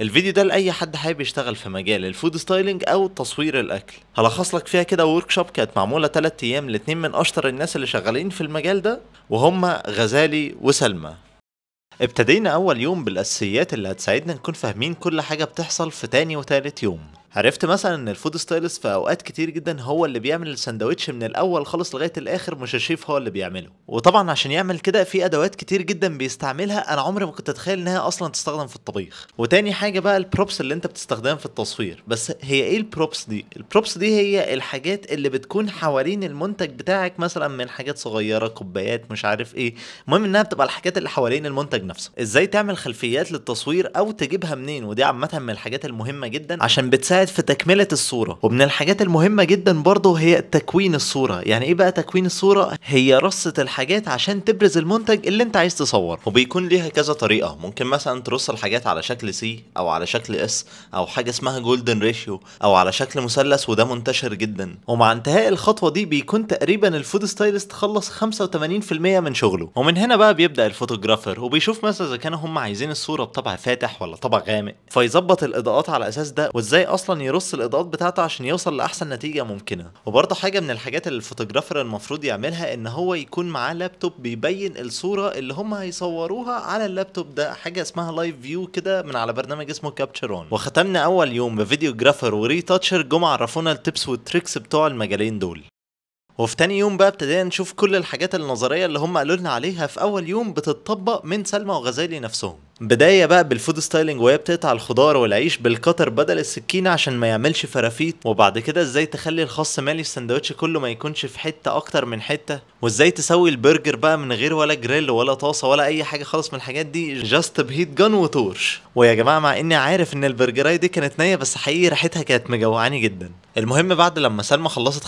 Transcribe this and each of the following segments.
الفيديو ده لاي حد حابب يشتغل في مجال الفود ستايلينج او تصوير الاكل هلخص لك فيها كده ورك شوب كانت معموله 3 ايام لاتنين من اشطر الناس اللي شغالين في المجال ده وهم غزالي وسلمى ابتدينا اول يوم بالاساسيات اللي هتساعدنا نكون فاهمين كل حاجه بتحصل في تاني وتالت يوم عرفت مثلا ان الفود ستايلست في اوقات كتير جدا هو اللي بيعمل الساندوتش من الاول خالص لغايه الاخر مش الشيف هو اللي بيعمله وطبعا عشان يعمل كده في ادوات كتير جدا بيستعملها انا عمري ما كنت اتخيل انها اصلا تستخدم في الطبيخ وتاني حاجه بقى البروبس اللي انت بتستخدمها في التصوير بس هي ايه البروبس دي البروبس دي هي الحاجات اللي بتكون حوالين المنتج بتاعك مثلا من حاجات صغيره كوبايات مش عارف ايه المهم انها بتبقى الحاجات اللي حوالين المنتج نفسه ازاي تعمل خلفيات للتصوير او تجيبها منين ودي عامه من الحاجات المهمه جدا عشان بتساعد بتساعد في تكمله الصوره ومن الحاجات المهمه جدا برضه هي تكوين الصوره يعني ايه بقى تكوين الصوره هي رصه الحاجات عشان تبرز المنتج اللي انت عايز تصور وبيكون ليها كذا طريقه ممكن مثلا ترص الحاجات على شكل سي او على شكل اس او حاجه اسمها جولدن ريشيو او على شكل مثلث وده منتشر جدا ومع انتهاء الخطوه دي بيكون تقريبا الفود ستايلست خلص 85% من شغله ومن هنا بقى بيبدا الفوتوجرافر وبيشوف مثلا اذا كانوا هم عايزين الصوره بطبع فاتح ولا طبع غامق فيظبط الاضاءات على اساس ده وازاي اصلا اصلا يرص الاضاءات بتاعته عشان يوصل لاحسن نتيجه ممكنه وبرضه حاجه من الحاجات اللي الفوتوجرافر المفروض يعملها ان هو يكون معاه لابتوب بيبين الصوره اللي هم هيصوروها على اللابتوب ده حاجه اسمها لايف فيو كده من على برنامج اسمه كابتشر اون وختمنا اول يوم بفيديو جرافر وريتاتشر جم عرفونا التبس والتريكس بتوع المجالين دول وفي تاني يوم بقى ابتدينا نشوف كل الحاجات النظريه اللي هم قالوا لنا عليها في اول يوم بتتطبق من سلمى وغزالي نفسهم بدايه بقى بالفود ستايلنج وهي بتقطع الخضار والعيش بالقطر بدل السكينه عشان ما يعملش فرافيت وبعد كده ازاي تخلي الخص مالي السندوتش كله ما يكونش في حته اكتر من حته وازاي تسوي البرجر بقى من غير ولا جريل ولا طاسه ولا اي حاجه خالص من الحاجات دي جاست بهيت جن وتورش ويا جماعه مع اني عارف ان البرجرايه دي كانت نيه بس حقيقي ريحتها كانت مجوعاني جدا المهم بعد لما سلمى خلصت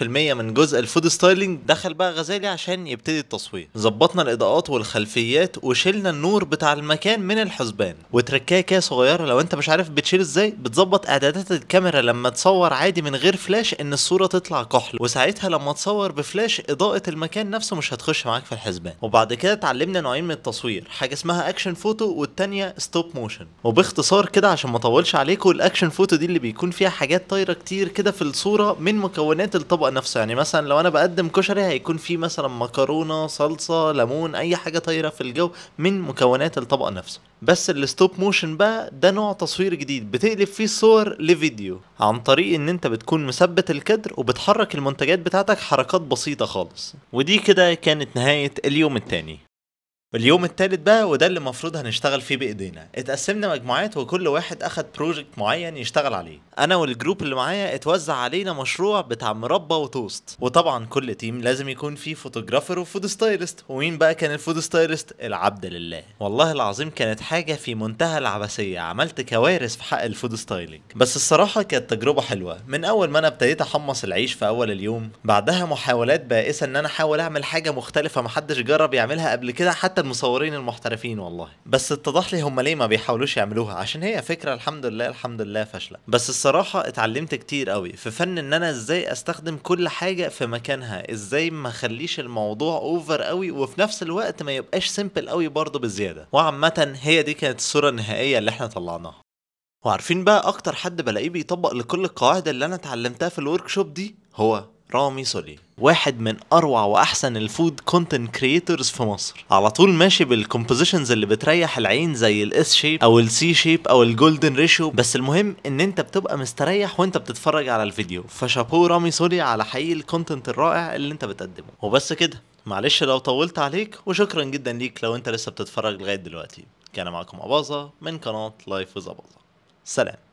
85% من جزء الفود ستايلينج دخل بقى غزالي عشان يبتدي التصوير ظبطنا الاضاءات والخلفيات وشلنا النور بتاع المكان من الحسبان وتركاه كده صغيره لو انت مش عارف بتشيل ازاي بتظبط اعدادات الكاميرا لما تصور عادي من غير فلاش ان الصوره تطلع كحل وساعتها لما تصور بفلاش اضاءه المكان نفسه مش هتخش معاك في الحسبان وبعد كده اتعلمنا نوعين من التصوير حاجه اسمها اكشن فوتو والتانيه ستوب موشن وباختصار كده عشان ما اطولش عليكم الاكشن فوتو دي اللي بيكون فيها حاجات طايره كتير كتير كده في الصورة من مكونات الطبق نفسه يعني مثلا لو انا بقدم كشري هيكون في مثلا مكرونة صلصة ليمون اي حاجة طايرة في الجو من مكونات الطبق نفسه بس الستوب موشن بقى ده نوع تصوير جديد بتقلب فيه صور لفيديو عن طريق ان انت بتكون مثبت الكادر وبتحرك المنتجات بتاعتك حركات بسيطة خالص ودي كده كانت نهاية اليوم الثاني اليوم التالت بقى وده اللي المفروض هنشتغل فيه بايدينا اتقسمنا مجموعات وكل واحد اخد بروجكت معين يشتغل عليه انا والجروب اللي معايا اتوزع علينا مشروع بتاع مربى وتوست وطبعا كل تيم لازم يكون فيه فوتوغرافر وفود ستايلست ومين بقى كان الفود ستايلست العبد لله والله العظيم كانت حاجه في منتهى العبثيه عملت كوارث في حق الفود ستايلينج بس الصراحه كانت تجربه حلوه من اول ما انا ابتديت احمص العيش في اول اليوم بعدها محاولات بائسه ان انا احاول اعمل حاجه مختلفه محدش جرب يعملها قبل كده حتى المصورين المحترفين والله بس اتضح لي هم ليه ما بيحاولوش يعملوها عشان هي فكره الحمد لله الحمد لله فاشله بس الصراحه اتعلمت كتير قوي في فن ان انا ازاي استخدم كل حاجه في مكانها ازاي ما اخليش الموضوع اوفر قوي وفي نفس الوقت ما يبقاش سيمبل قوي برضه بزياده وعامه هي دي كانت الصوره النهائيه اللي احنا طلعناها وعارفين بقى اكتر حد بلاقيه بيطبق لكل القواعد اللي انا اتعلمتها في الورك شوب دي هو رامي سولي واحد من اروع واحسن الفود كونتنت كريتورز في مصر على طول ماشي بالكومبوزيشنز اللي بتريح العين زي الاس شيب او السي شيب او الجولدن ريشيو بس المهم ان انت بتبقى مستريح وانت بتتفرج على الفيديو فشابو رامي سولي على حي الكونتنت الرائع اللي انت بتقدمه وبس كده معلش لو طولت عليك وشكرا جدا ليك لو انت لسه بتتفرج لغايه دلوقتي كان معاكم اباظه من قناه لايف وزباظه سلام